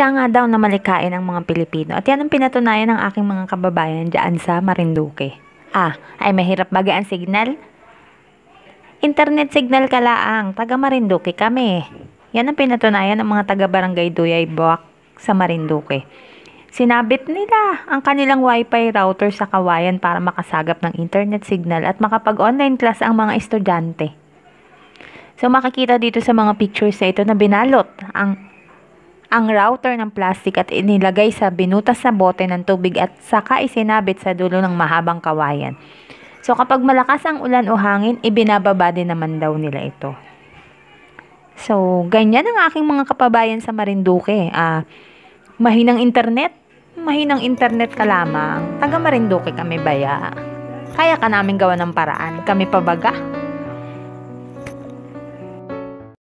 Sadya nga daw na malikain ang mga Pilipino at yan ang pinatunayan ng aking mga kababayan dyan sa Marinduque. Ah, ay mahirap baga ang signal? Internet signal ka laang, taga Marinduque kami. Yan ang pinatunayan ng mga taga Barangay Duyay Buak sa Marinduque. Sinabit nila ang kanilang wifi router sa kawayan para makasagap ng internet signal at makapag-online class ang mga estudyante. So makikita dito sa mga pictures na ito na binalot ang ang router ng plastic at inilagay sa binutas na bote ng tubig at saka isinabit sa dulo ng mahabang kawayan. So kapag malakas ang ulan o hangin, ibinababa din naman daw nila ito. So ganyan ang aking mga kapabayan sa Marinduque. Ah, mahinang internet, mahinang internet ka lamang. Taga Marinduque kami baya. Kaya ka namin gawa ng paraan. Kami pabaga.